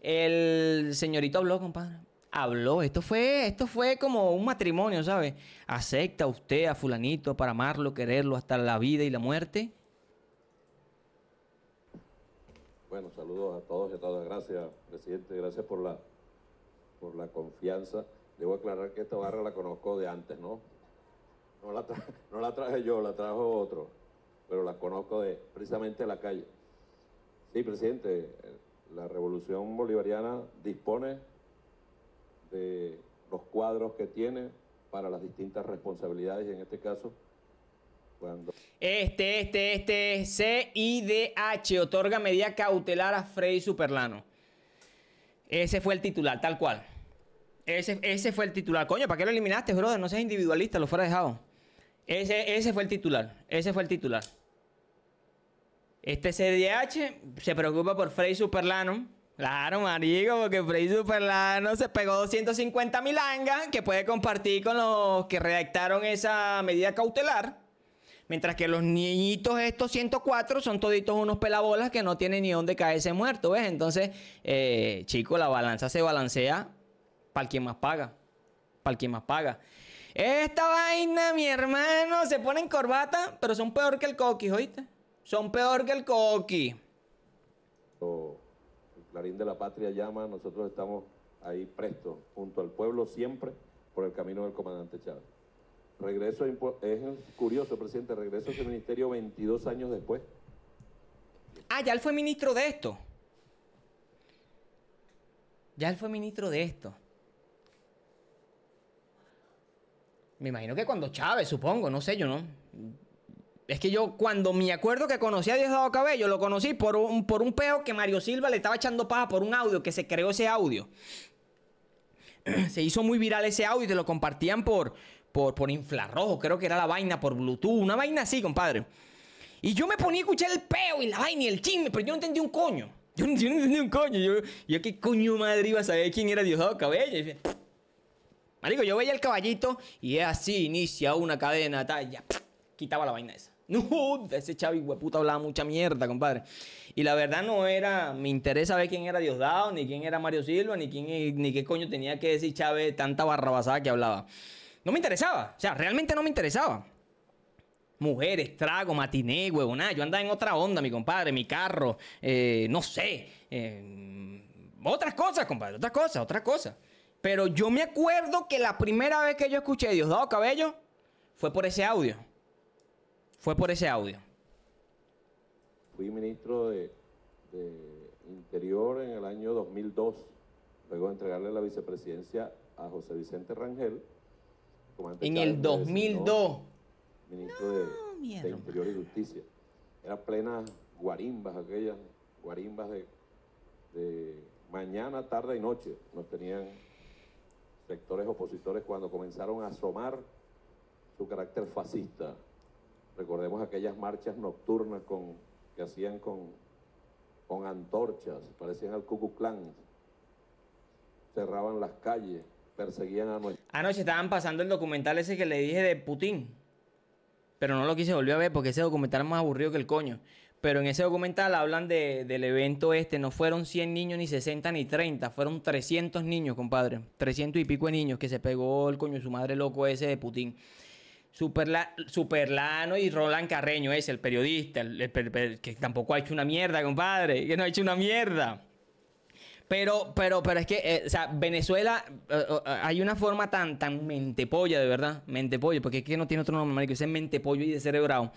El señorito habló, compadre. Habló. Esto fue, esto fue como un matrimonio, ¿sabes? ¿Acepta usted a fulanito para amarlo, quererlo hasta la vida y la muerte? Bueno, saludos a todos y a todas. Gracias, presidente. Gracias por la, por la confianza. Debo aclarar que esta barra la conozco de antes, ¿no? No la, no la traje yo, la trajo otro, pero la conozco de precisamente de la calle. Sí, presidente, la revolución bolivariana dispone de los cuadros que tiene para las distintas responsabilidades y en este caso cuando... Este, este, este, CIDH otorga medida cautelar a Freddy Superlano. Ese fue el titular, tal cual. Ese, ese fue el titular. Coño, ¿para qué lo eliminaste, brother? No seas individualista, lo fuera dejado. Ese, ese fue el titular. Ese fue el titular. Este CDH se preocupa por Frey Superlano. Claro, marico, porque Frey Superlano se pegó 250 milangas que puede compartir con los que redactaron esa medida cautelar. Mientras que los niñitos estos 104 son toditos unos pelabolas que no tienen ni dónde caerse muerto, ¿ves? Entonces, eh, chico, la balanza se balancea para quien más paga. Para quien más paga. Esta vaina, mi hermano, se pone en corbata, pero son peor que el coquis, ¿oíste? Son peor que el coqui. el clarín de la patria llama, nosotros estamos ahí prestos, junto al pueblo siempre, por el camino del comandante Chávez. Regreso, es curioso, presidente, regreso a ese ministerio 22 años después. Ah, ya él fue ministro de esto. Ya él fue ministro de esto. Me imagino que cuando Chávez, supongo, no sé, yo no. Es que yo, cuando me acuerdo que conocí a Diosdado Cabello, lo conocí por un, peo que Mario Silva le estaba echando paja por un audio, que se creó ese audio. Se hizo muy viral ese audio y te lo compartían por, por, por infrarrojo, creo que era la vaina, por Bluetooth, una vaina así, compadre. Y yo me ponía a escuchar el peo y la vaina y el chisme, pero yo no entendí un coño. Yo, no entendí un coño. Yo, qué coño madre iba a saber quién era Diosdado Cabello. Marico, yo veía el caballito y es así, inicia una cadena, tal, ya, quitaba la vaina esa. No, ese Chavi hueputa hablaba mucha mierda, compadre. Y la verdad no era Me interesa ver quién era Diosdado, ni quién era Mario Silva, ni quién ni qué coño tenía que decir Chávez tanta barrabasada que hablaba. No me interesaba, o sea, realmente no me interesaba. Mujeres, trago, matiné, huevonada. Yo andaba en otra onda, mi compadre, mi carro, eh, no sé. Em, otras cosas, compadre, otras cosas, otras cosas. Pero yo me acuerdo que la primera vez que yo escuché Diosdado Cabello fue por ese audio. Fue por ese audio. Fui ministro de, Interior en el año 2002, luego de entregarle la vicepresidencia a José Vicente Rangel. En el 2002. Ministro de, Interior y Justicia. Era plenas guarimbas aquellas, guarimbas de, de mañana, tarde y noche. Nos tenían sectores opositores cuando comenzaron a asomar su carácter fascista Recordemos aquellas marchas nocturnas con, que hacían con, con antorchas, parecían al Cucu cerraban las calles, perseguían a Anoche estaban pasando el documental ese que le dije de Putin, pero no lo quise volver a ver porque ese documental es más aburrido que el coño. Pero en ese documental hablan del evento este, no fueron 100 niños, ni 60, ni 30, fueron 300 niños, compadre, 300 y pico de niños que se pegó el coño de su madre loco ese de Putin. Superla, Superlano y Roland Carreño es el periodista, que tampoco ha hecho una mierda, compadre, que no ha hecho una mierda. Pero, pero, pero es que, eh, o sea, Venezuela, eh, eh, hay una forma tan, tan mentepolla, de verdad, mentepolla, porque es que no tiene otro nombre, marico, ese mentepollo y de cerebrado,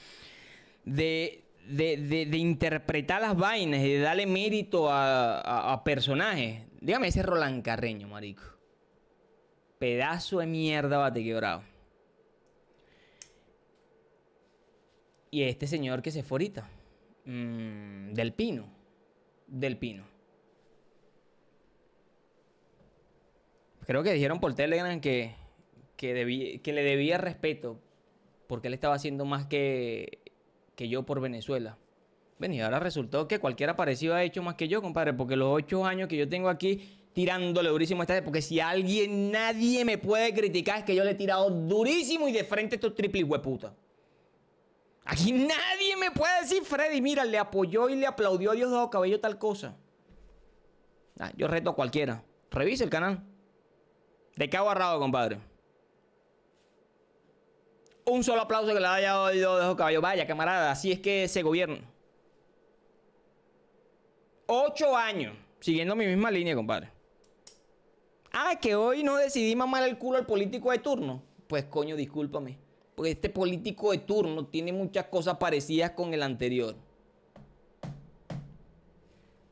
de, de, de, interpretar las vainas y de darle mérito a, a personajes. Dígame, ese Roland Carreño, marico. Pedazo de mierda bate quebrado. y este señor que se fue ahorita, mm, del Pino, del Pino. Creo que dijeron por Telegram que, que, le debía respeto porque él estaba haciendo más que, que yo por Venezuela. Bueno, y ahora resultó que cualquiera parecido ha hecho más que yo, compadre, porque los ocho años que yo tengo aquí tirándole durísimo a esta porque si alguien, nadie me puede criticar es que yo le he tirado durísimo y de frente a estos triples hueputas. Aquí nadie me puede decir, Freddy, mira, le apoyó y le aplaudió a Diosdado Cabello tal cosa. Ah, yo reto a cualquiera. Revise el canal. De cabo agarrado, compadre. Un solo aplauso que le haya dado Diosdado Cabello. Vaya, camarada, así es que se gobierna. Ocho años. Siguiendo mi misma línea, compadre. Ah, que hoy no decidí mamar el culo al político de turno. Pues coño, discúlpame este político de turno tiene muchas cosas parecidas con el anterior.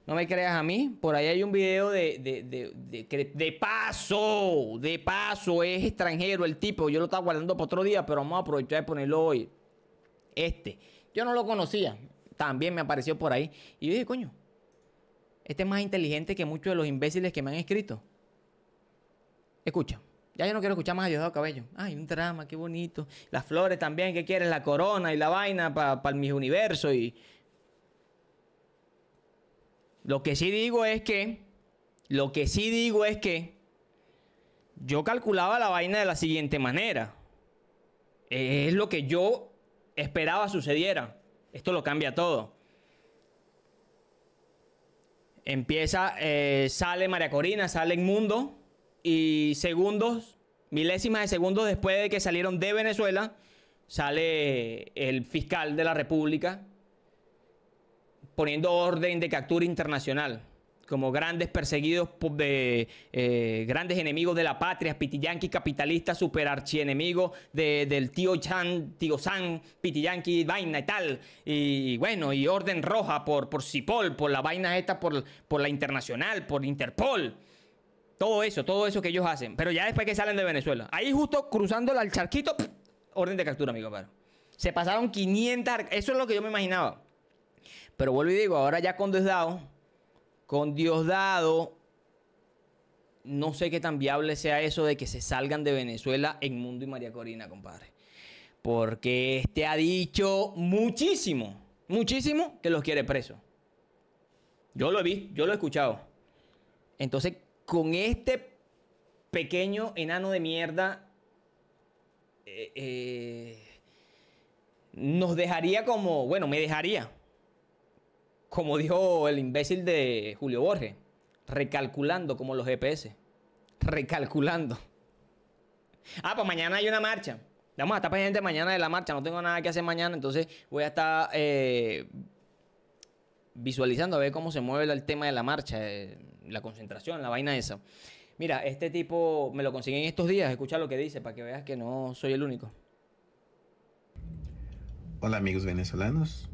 No me creas a mí, por ahí hay un video de, de, paso, de paso, es extranjero el tipo, yo lo estaba guardando para otro día, pero vamos a aprovechar de ponerlo hoy. Este, yo no lo conocía, también me apareció por ahí. Y yo dije, coño, este es más inteligente que muchos de los imbéciles que me han escrito. Escucha. Ya yo no quiero escuchar más a Diosdado Cabello. Ay, un drama, qué bonito. Las flores también, ¿qué quieres? La corona y la vaina para pa mis universos y... Lo que sí digo es que... Lo que sí digo es que... Yo calculaba la vaina de la siguiente manera. Es lo que yo esperaba sucediera. Esto lo cambia todo. Empieza, eh, sale María Corina, sale el Mundo y segundos, milésimas de segundos después de que salieron de Venezuela, sale el fiscal de la República poniendo orden de captura internacional como grandes perseguidos de eh, grandes enemigos de la patria, pitiyanqui capitalista, super del tío Chan, tío San, pitiyanqui vaina y tal. Y bueno, y orden roja por, por Cipol, por la vaina esta, por, por la internacional, por Interpol. Todo eso, todo eso que ellos hacen. Pero ya después que salen de Venezuela. Ahí justo cruzando al charquito, orden de captura, amigo. compadre. Se pasaron 500... Eso es lo que yo me imaginaba. Pero vuelvo y digo, ahora ya con dado, con Diosdado, no sé qué tan viable sea eso de que se salgan de Venezuela en Mundo y María Corina, compadre. Porque este ha dicho muchísimo, muchísimo que los quiere presos. Yo lo he vi, yo lo he escuchado. Entonces, con este pequeño enano de mierda eh, eh, nos dejaría como, bueno, me dejaría, como dijo el imbécil de Julio Borges, recalculando como los GPS, e recalculando. Ah, pues mañana hay una marcha. Vamos a estar presente mañana de la marcha, no tengo nada que hacer mañana, entonces voy a estar eh, visualizando a ver cómo se mueve el tema de la marcha, eh, la concentración, la vaina esa. Mira, este tipo me lo conseguí en estos días, escucha lo que dice para que veas que no soy el único. Hola amigos venezolanos,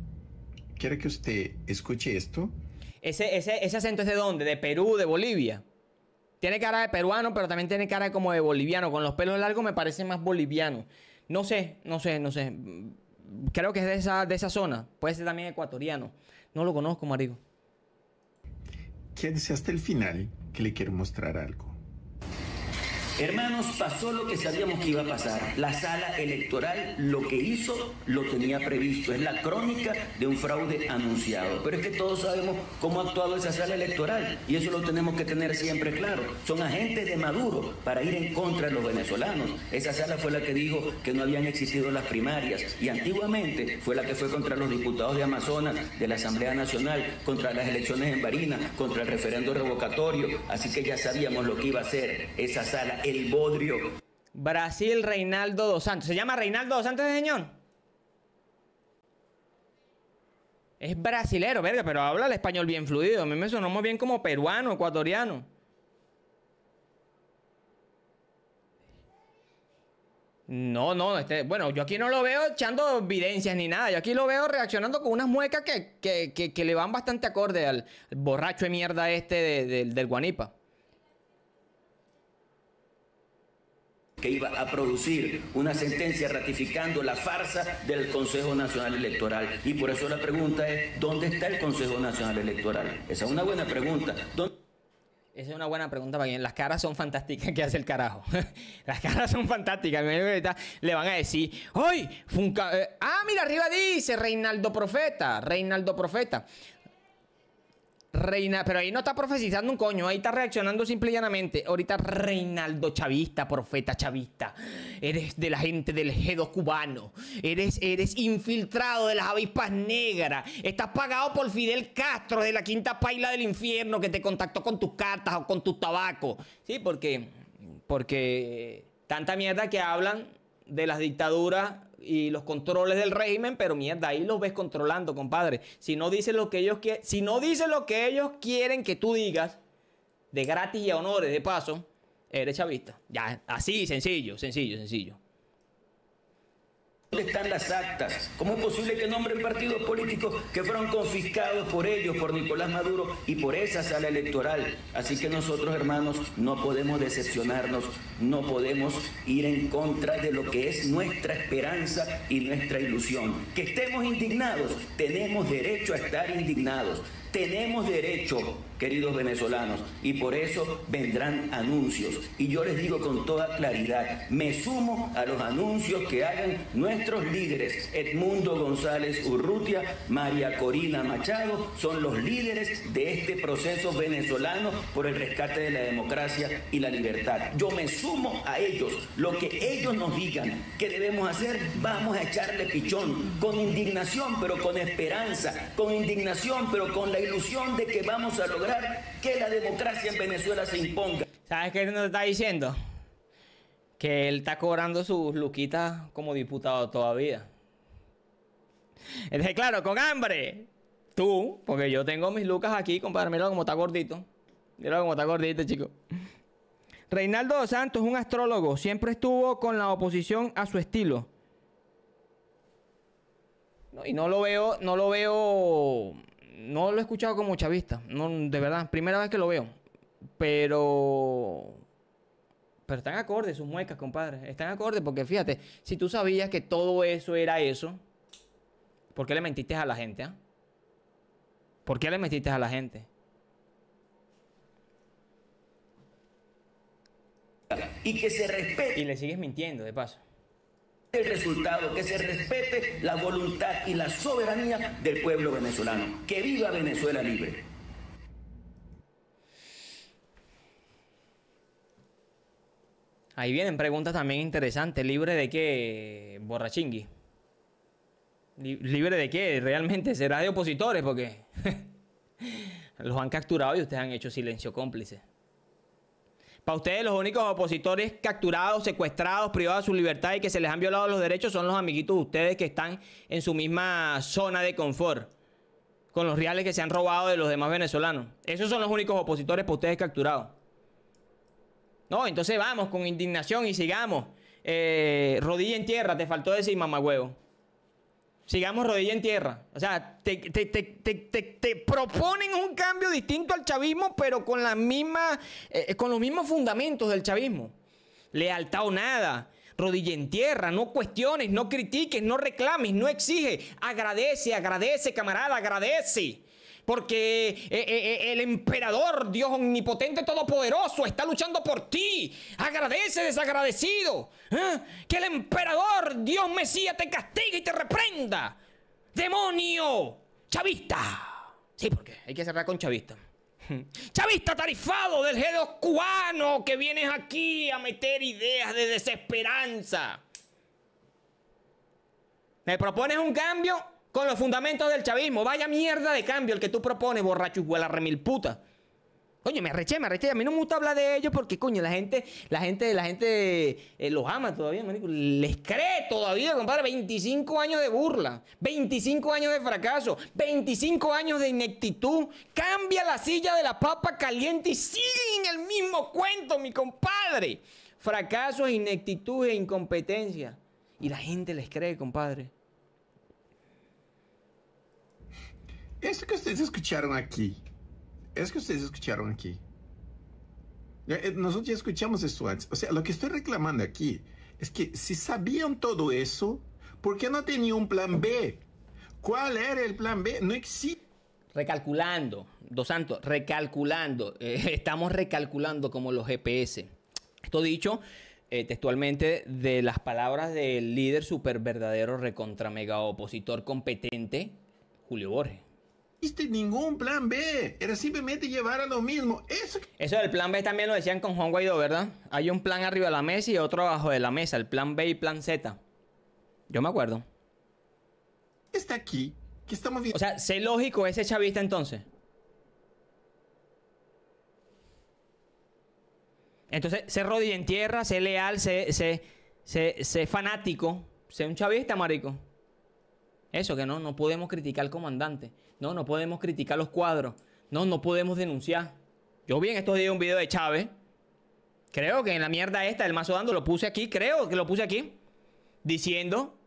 ¿quiere que usted escuche esto. Ese, acento es de dónde? ¿De Perú, de Bolivia? Tiene cara de peruano, pero también tiene cara como de boliviano. Con los pelos largos me parece más boliviano. No sé, no sé, no sé. Creo que es de esa, de esa zona. Puede ser también ecuatoriano. No lo conozco, marico. Quédese hasta el final que le quiero mostrar algo. Hermanos, pasó lo que sabíamos que iba a pasar. La sala electoral lo que hizo lo tenía previsto. Es la crónica de un fraude anunciado. Pero es que todos sabemos cómo ha actuado esa sala electoral y eso lo tenemos que tener siempre claro. Son agentes de Maduro para ir en contra de los venezolanos. Esa sala fue la que dijo que no habían existido las primarias y antiguamente fue la que fue contra los diputados de Amazonas, de la Asamblea Nacional, contra las elecciones en Barinas, contra el referendo revocatorio. Así que ya sabíamos lo que iba a hacer esa sala el bodrio. Brasil Reinaldo dos Santos. ¿Se llama Reinaldo dos Santos, señor? Es brasilero, verga, pero habla el español bien fluido. A mí me sonó muy bien como peruano, ecuatoriano. No, no, este, bueno, yo aquí no lo veo echando evidencias ni nada. Yo aquí lo veo reaccionando con unas muecas que, le van bastante acorde al borracho de mierda este del guanipa. que iba a producir una sentencia ratificando la farsa del Consejo Nacional Electoral. Y por eso la pregunta es, ¿dónde está el Consejo Nacional Electoral? Esa es una buena pregunta. Esa es una buena pregunta para quien. Las caras son fantásticas que hace el carajo. Las caras son fantásticas. le van a decir, ¡Ay! Eh, ah, mira, arriba dice Reinaldo Profeta. Reinaldo Profeta. Reina, pero ahí no está profetizando un coño, ahí está reaccionando simple y llanamente. Ahorita Reinaldo Chavista, profeta chavista. Eres de la gente del g cubano. Eres, eres infiltrado de las avispas negras. Estás pagado por Fidel Castro de la quinta paila del infierno que te contactó con tus cartas o con tus tabaco. Sí, porque. Porque tanta mierda que hablan de las dictaduras y los controles del régimen, pero mierda, ahí los ves controlando, compadre. Si no dices lo que ellos quieren, si no lo que ellos quieren que tú digas, de gratis y a honores, de paso, eres chavista. Ya, así, sencillo, sencillo, sencillo. ¿Dónde están las actas? ¿Cómo es posible que nombren partidos políticos que fueron confiscados por ellos, por Nicolás Maduro y por esa sala electoral? Así que nosotros, hermanos, no podemos decepcionarnos, no podemos ir en contra de lo que es nuestra esperanza y nuestra ilusión. Que estemos indignados, tenemos derecho a estar indignados, tenemos derecho queridos venezolanos, y por eso vendrán anuncios. Y yo les digo con toda claridad, me sumo a los anuncios que hagan nuestros líderes, Edmundo González Urrutia, María Corina Machado, son los líderes de este proceso venezolano por el rescate de la democracia y la libertad. Yo me sumo a ellos, lo que ellos nos digan que debemos hacer, vamos a echarle pichón, con indignación pero con esperanza, con indignación pero con la ilusión de que vamos a lograr que la democracia en Venezuela se imponga. ¿Sabes qué nos está diciendo? Que él está cobrando sus luquitas como diputado todavía. Entonces, claro, con hambre. Tú, porque yo tengo mis lucas aquí, compadre. Mira cómo está gordito. Mira cómo está gordito, chico. Reinaldo Santos, un astrólogo, siempre estuvo con la oposición a su estilo. y no lo veo, no lo veo no lo he escuchado como chavista, no, de verdad, primera vez que lo veo. Pero. Pero están acordes sus muecas, compadre. Están acordes porque fíjate, si tú sabías que todo eso era eso, ¿por qué le mentiste a la gente? Ah? ¿Por qué le mentiste a la gente? Y que se respete. Y le sigues mintiendo, de paso el resultado, que se respete la voluntad y la soberanía del pueblo venezolano. Que viva Venezuela libre. Ahí vienen preguntas también interesantes. ¿Libre de qué, Borrachingui? ¿Libre de qué? ¿Realmente será de opositores? Porque los han capturado y ustedes han hecho silencio cómplice. Para ustedes los únicos opositores capturados, secuestrados, privados de su libertad y que se les han violado los derechos son los amiguitos de ustedes que están en su misma zona de confort con los reales que se han robado de los demás venezolanos. Esos son los únicos opositores para ustedes capturados. No, entonces vamos con indignación y sigamos. Eh, rodilla en tierra, te faltó decir mamagüevo sigamos rodilla en tierra. O sea, te, te, te, te, proponen un cambio distinto al chavismo, pero con, la misma, eh, con los mismos fundamentos del chavismo. Lealtad o nada, rodilla en tierra, no cuestiones, no critiques, no reclames, no exige. Agradece, agradece, camarada, agradece porque eh, eh, eh, el emperador, Dios omnipotente, todopoderoso, está luchando por ti. Agradece, desagradecido. Que el emperador, Dios Mesías, te castigue y te reprenda. Demonio, chavista. Sí, porque hay que cerrar con chavista. Chavista tarifado del G2 cubano que vienes aquí a meter ideas de desesperanza. ¿Me propones un cambio? con los fundamentos del chavismo. Vaya mierda de cambio el que tú propones, borracho huela remil puta. Coño, me arreché, me arreché. A mí no me gusta hablar de ellos porque, coño, la gente, la gente, la gente eh, los ama todavía, Les cree todavía, compadre. 25 años de burla, 25 años de fracaso, 25 años de ineptitud. Cambia la silla de la papa caliente y siguen el mismo cuento, mi compadre. Fracaso, ineptitud e incompetencia. Y la gente les cree, compadre. Es que ustedes escucharon aquí es que ustedes escucharon aquí. Eh, nosotros ya escuchamos esto antes. O sea, lo que estoy reclamando aquí es que si sabían todo eso, por qué no tenían un plan B? ¿Cuál era el plan B? No existe. Recalculando, Dos Santos, recalculando. Eh, estamos recalculando como los GPS. Esto dicho, eh, textualmente de las palabras del líder super verdadero recontra mega opositor competente, Julio Borges ningún plan B. Era simplemente llevar a lo mismo. Eso... del plan B también lo decían con Juan Guaidó, ¿verdad? Hay un plan arriba de la mesa y otro abajo de la mesa, el plan B y plan Z. Yo me acuerdo. Está aquí, que estamos viendo. O sea, sé lógico ese chavista entonces. Entonces, sé rodilla en tierra, sé leal, sé, fanático, sé un chavista, marico. Eso que no, no podemos criticar al comandante. No, no podemos criticar los cuadros. No, no podemos denunciar. Yo vi en estos días un video de Chávez. Creo que en la mierda esta del mazo dando lo puse aquí. Creo que lo puse aquí. Diciendo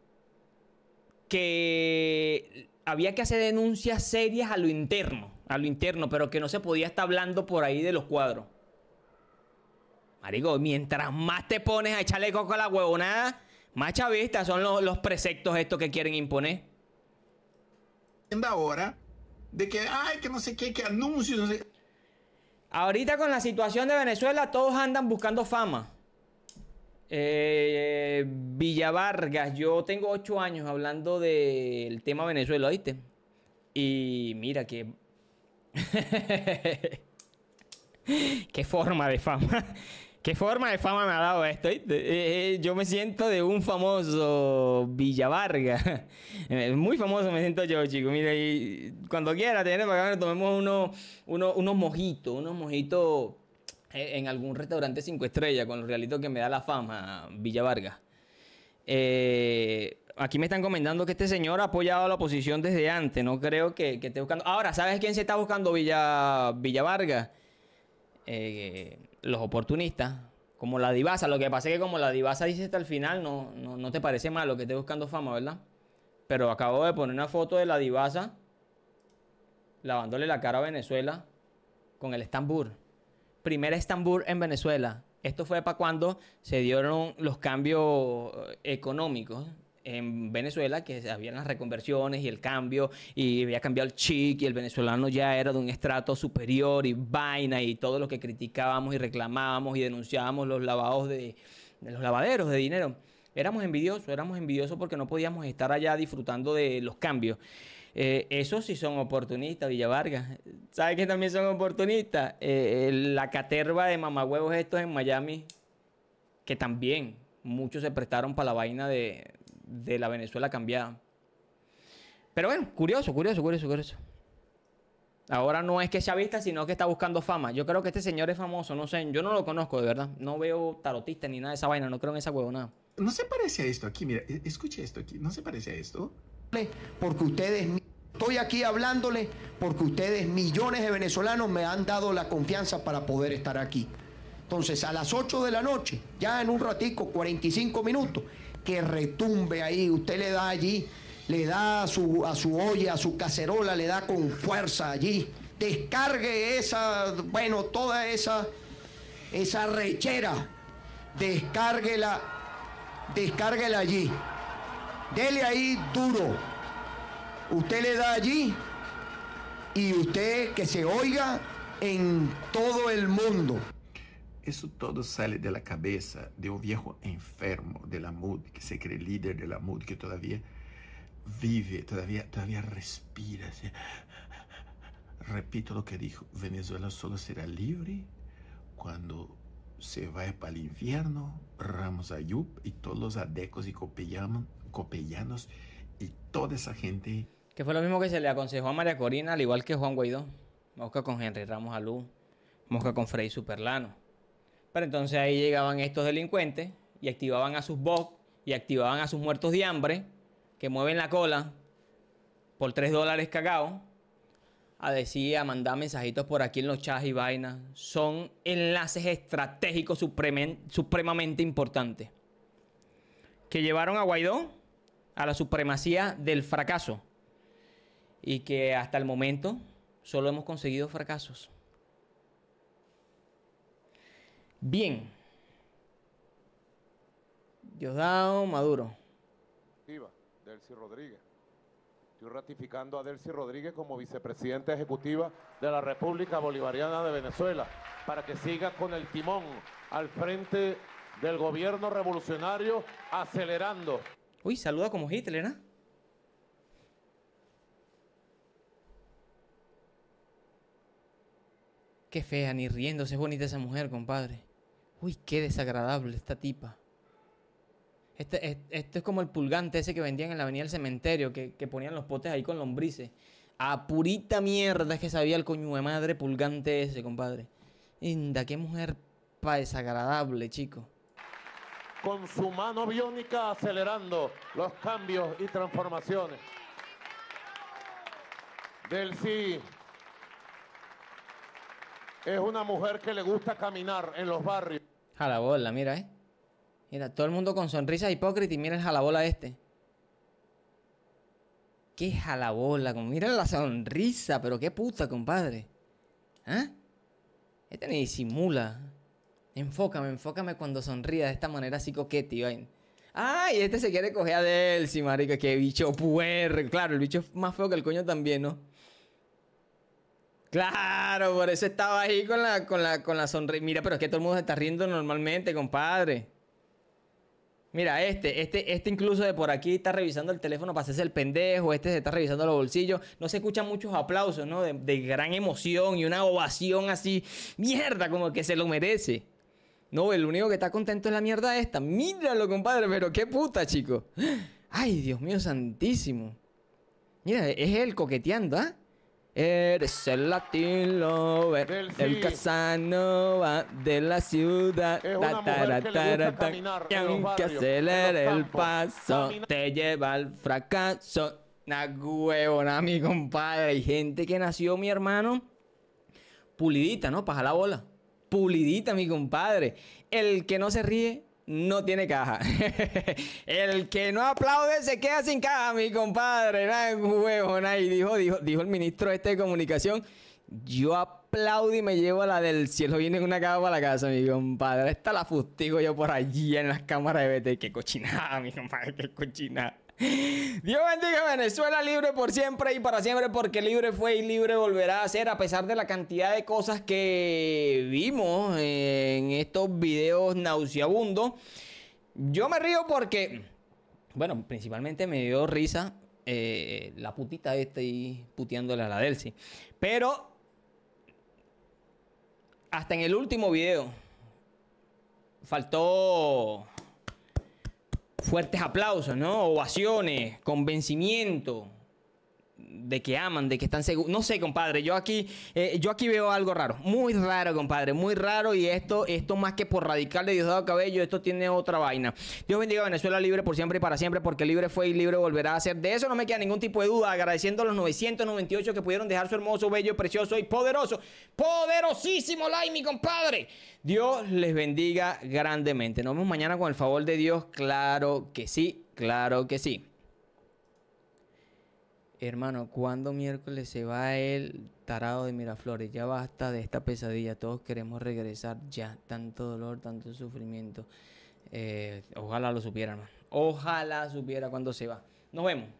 que había que hacer denuncias serias a lo interno. A lo interno, pero que no se podía estar hablando por ahí de los cuadros. Marico, mientras más te pones a echarle coco a la huevonada, más chavistas son los, preceptos estos que quieren imponer. Ahora de que, ay, que no sé qué, que anuncios, no sé. Ahorita con la situación de Venezuela, todos andan buscando fama. Eh, Villavargas, yo tengo ocho años hablando del tema Venezuela, ¿oíste? Y mira que... Qué forma de fama. ¿Qué forma de fama me ha dado esto? Eh, eh, yo me siento de un famoso Villavarga. Eh, muy famoso me siento yo, chico. Mira, cuando quiera, ¿tiene? para tomemos unos mojitos, unos mojitos en algún restaurante cinco estrellas con los realitos que me da la fama, Villavarga. Eh, aquí me están comentando que este señor ha apoyado a la oposición desde antes. No creo que, esté buscando. Ahora, ¿sabes quién se está buscando Villa, Villavarga? Eh, los oportunistas, como la divasa. Lo que pasa es que como la divasa dice hasta el final, no, no, te parece malo que esté buscando fama, ¿verdad? Pero acabo de poner una foto de la divasa lavándole la cara a Venezuela con el Estambul. primer Estambul en Venezuela. Esto fue para cuando se dieron los cambios eh, económicos en Venezuela que habían las reconversiones y el cambio y había cambiado el chic y el venezolano ya era de un estrato superior y vaina y todo lo que criticábamos y reclamábamos y denunciábamos los lavados de, los lavaderos de dinero. Éramos envidiosos, éramos envidiosos porque no podíamos estar allá disfrutando de los cambios. Eh, eso esos sí son oportunistas, villa vargas ¿Sabes que también son oportunistas? Eh, la caterva de mamagüevos estos en Miami, que también muchos se prestaron para la vaina de, de la Venezuela cambiada. Pero bueno, curioso, curioso, curioso, curioso. Ahora no es que sea vista, sino que está buscando fama. Yo creo que este señor es famoso, no sé, yo no lo conozco de verdad. No veo tarotista ni nada de esa vaina, no creo en esa huevonada. No se parece a esto aquí, mira, e, escuche esto aquí, no se parece a esto. Porque ustedes, estoy aquí hablándole porque ustedes, millones de venezolanos, me han dado la confianza para poder estar aquí. Entonces, a las 8 de la noche, ya en un ratico, 45 minutos, que retumbe ahí, usted le da allí, le da a su, a su olla, a su cacerola, le da con fuerza allí, descargue esa, bueno, toda esa, esa rechera, descárguela, descárguela allí, dele ahí duro, usted le da allí y usted que se oiga en todo el mundo. Eso todo sale de la cabeza de un viejo enfermo de la MUD, que se cree líder de la MUD, que todavía vive, todavía, todavía respira. Repito lo que dijo, Venezuela solo será libre cuando se vaya para el infierno Ramos Ayub y todos los adecos y copellanos y toda esa gente. Que fue lo mismo que se le aconsejó a María Corina, al igual que Juan Guaidó. Mosca con Henry Ramos Alú, mosca con Freddy Superlano. Pero entonces ahí llegaban estos delincuentes y activaban a sus bots y activaban a sus muertos de hambre que mueven la cola por tres dólares cagao a decir, a mandar mensajitos por aquí en los chats y vainas. Son enlaces estratégicos supremamente importantes que llevaron a Guaidó a la supremacía del fracaso y que hasta el momento solo hemos conseguido fracasos. Bien. Diosdado Maduro. Delcy Rodríguez. Estoy ratificando a Delcy Rodríguez como vicepresidenta ejecutiva de la República Bolivariana de Venezuela para que siga con el timón al frente del gobierno revolucionario acelerando. Uy, saluda como Hitler, ¿no? ¿eh? Qué fea, ni riéndose es bonita esa mujer, compadre uy, qué desagradable esta tipa. Este, esto es como el pulgante ese que vendían en la avenida del cementerio, que, ponían los potes ahí con lombrices. A purita mierda es que sabía el coño de madre pulgante ese, compadre. Inda, qué mujer pa desagradable, chico. Con su mano biónica acelerando los cambios y transformaciones. Del sí es una mujer que le gusta caminar en los barrios. Jalabola, mira, eh. Mira, todo el mundo con sonrisa hipócrita y mira el jalabola este. Qué jalabola, mira la sonrisa, pero qué puta, compadre. ¿Eh? Este ni disimula. Enfócame, enfócame cuando sonríe de esta manera así coquete, Ay, este se quiere coger a Delcy, marica, qué bicho puerre. Claro, el bicho es más feo que el coño también, ¿no? Claro, por eso estaba ahí con la, con la, sonrisa. Mira, pero es que todo el mundo se está riendo normalmente, compadre. Mira, este, este, este incluso de por aquí está revisando el teléfono para hacerse el pendejo, este se está revisando los bolsillos. No se escuchan muchos aplausos, ¿no? De, gran emoción y una ovación así. Mierda, como que se lo merece. No, el único que está contento es la mierda esta. Míralo, compadre, pero qué puta, chico. Ay, Dios mío santísimo. Mira, es él coqueteando, ¿ah? Eres el latino, el Casanova de la ciudad. Es que le que acelere el paso, te lleva al fracaso. Una huevona, mi compadre. Hay gente que nació, mi hermano, pulidita, ¿no? Paja la bola. Pulidita, mi compadre. El que no se ríe no tiene caja. el que no aplaude se queda sin caja, mi compadre. Nada, huevo, nada. Y dijo, dijo, dijo el ministro este de comunicación, yo aplaudo y me llevo a la del cielo. Viene una caja para la casa, mi compadre. Esta la fustigo yo por allí en las cámaras de BT. Qué cochinada, mi compadre, qué cochinada. Dios bendiga Venezuela libre por siempre y para siempre porque libre fue y libre volverá a ser a pesar de la cantidad de cosas que vimos en estos videos nauseabundos. Yo me río porque, bueno, principalmente me dio risa eh, la putita esta y puteándole a la Delcy. Pero hasta en el último video faltó fuertes aplausos, ¿no? Ovaciones, convencimiento de que aman, de que están seguros. No sé, compadre, yo aquí, eh, yo aquí veo algo raro, muy raro, compadre, muy raro. Y esto, esto más que por radical de Dios dado Cabello, esto tiene otra vaina. Dios bendiga a Venezuela libre por siempre y para siempre, porque libre fue y libre volverá a ser. De eso no me queda ningún tipo de duda. Agradeciendo a los 998 que pudieron dejar su hermoso, bello, precioso y poderoso, poderosísimo like, mi compadre. Dios les bendiga grandemente. Nos vemos mañana con el favor de Dios, claro que sí, claro que sí hermano, ¿cuándo miércoles se va el tarado de Miraflores? Ya basta de esta pesadilla, todos queremos regresar ya, tanto dolor, tanto sufrimiento. Eh, ojalá lo supiera, hermano. Ojalá supiera cuándo se va. Nos vemos.